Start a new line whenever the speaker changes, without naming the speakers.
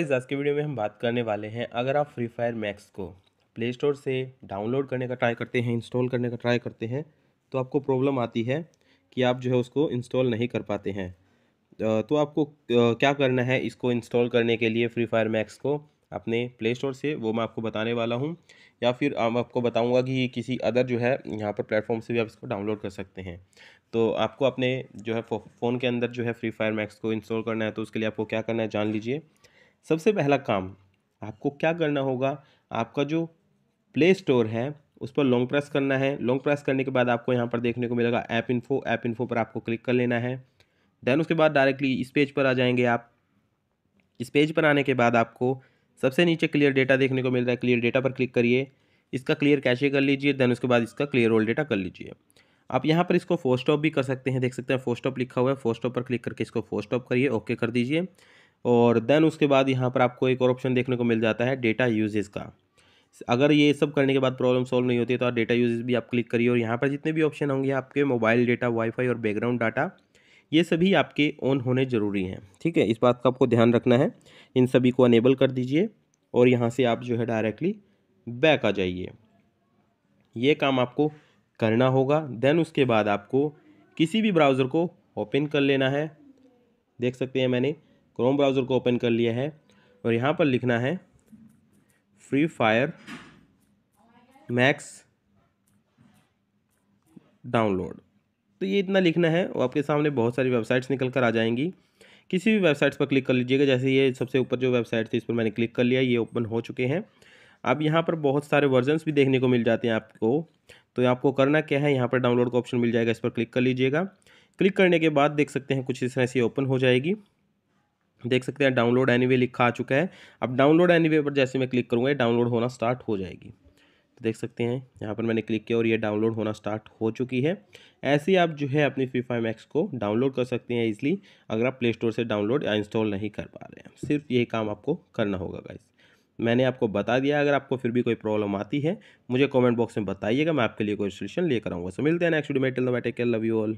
इस आज के वीडियो में हम बात करने वाले हैं अगर आप फ्री फायर मैक्स को प्ले स्टोर से डाउनलोड करने का ट्राई करते हैं इंस्टॉल करने का ट्राई करते हैं तो आपको प्रॉब्लम आती है कि आप जो है उसको इंस्टॉल नहीं कर पाते हैं तो आपको क्या करना है इसको इंस्टॉल करने के लिए फ्री फायर मैक्स को अपने प्ले स्टोर से वो मैं आपको बताने वाला हूँ या फिर आप आपको बताऊँगा कि किसी अदर जो है यहाँ पर प्लेटफॉर्म से भी आप इसको डाउनलोड कर सकते हैं तो आपको अपने जो है फ़ोन के अंदर जो है फ्री फायर मैक्स को इंस्टॉल करना है तो उसके लिए आपको क्या करना है जान लीजिए सबसे पहला काम आपको क्या करना होगा आपका जो प्ले स्टोर है उस पर लॉन्ग प्रेस करना है लॉन्ग प्रेस करने के बाद आपको यहाँ पर देखने को मिलेगा ऐप इन्फो ऐप इन्फो पर आपको क्लिक कर लेना है देन उसके बाद डायरेक्टली इस पेज पर आ जाएंगे आप इस पेज पर आने के बाद आपको सबसे नीचे क्लियर डेटा देखने को मिल रहा है क्लियर डेटा पर क्लिक करिए इसका क्लियर कैशे कर लीजिए देन उसके बाद इसका क्लियर ओल्ड डेटा कर लीजिए आप यहाँ पर इसको फोस्टॉप भी कर सकते हैं देख सकते हैं फोस्टॉप लिखा हुआ है फोस्टॉप पर क्लिक करके इसको फोस्टॉप करिए ओके कर दीजिए और देन उसके बाद यहाँ पर आपको एक और ऑप्शन देखने को मिल जाता है डेटा यूजेज का अगर ये सब करने के बाद प्रॉब्लम सॉल्व नहीं होती है तो आप डेटा यूजेज भी आप क्लिक करिए और यहाँ पर जितने भी ऑप्शन होंगे आपके मोबाइल डेटा वाईफाई और बैकग्राउंड डाटा ये सभी आपके ऑन होने ज़रूरी हैं ठीक है इस बात का आपको ध्यान रखना है इन सभी को अनेबल कर दीजिए और यहाँ से आप जो है डायरेक्टली बैक आ जाइए ये काम आपको करना होगा देन उसके बाद आपको किसी भी ब्राउज़र को ओपन कर लेना है देख सकते हैं मैंने क्रोम ब्राउज़र को ओपन कर लिया है और यहाँ पर लिखना है फ्री फायर मैक्स डाउनलोड तो ये इतना लिखना है और आपके सामने बहुत सारी वेबसाइट्स निकल कर आ जाएंगी किसी भी वेबसाइट्स पर क्लिक कर लीजिएगा जैसे ये सबसे ऊपर जो वेबसाइट थी इस पर मैंने क्लिक कर लिया ये ओपन हो चुके हैं अब यहाँ पर बहुत सारे वर्जनस भी देखने को मिल जाते हैं आपको तो आपको करना क्या है यहाँ पर डाउनलोड का ऑप्शन मिल जाएगा इस पर क्लिक कर लीजिएगा क्लिक करने के बाद देख सकते हैं कुछ इस तरह से ओपन हो जाएगी देख सकते हैं डाउनलोड एनीवे लिखा आ चुका है अब डाउनलोड एनीवे पर जैसे मैं क्लिक करूँगा डाउनलोड होना स्टार्ट हो जाएगी तो देख सकते हैं यहाँ पर मैंने क्लिक किया और ये डाउनलोड होना स्टार्ट हो चुकी है ऐसे ही आप जो है अपनी फ्री फाइव मैक्स को डाउनलोड कर सकते हैं इजली अगर आप प्ले स्टोर से डाउनलोड या इंस्टॉल नहीं कर पा रहे हैं सिर्फ यही काम आपको करना होगा गाइस मैंने आपको बता दिया अगर आपको फिर भी कोई प्रॉब्लम आती है मुझे कॉमेंट बॉक्स में बताइएगा मैं आपके लिए कोई सोल्यूशन लेकर आऊँगा सो मिलते हैं नेक्स्ट वीडियो में till then love you all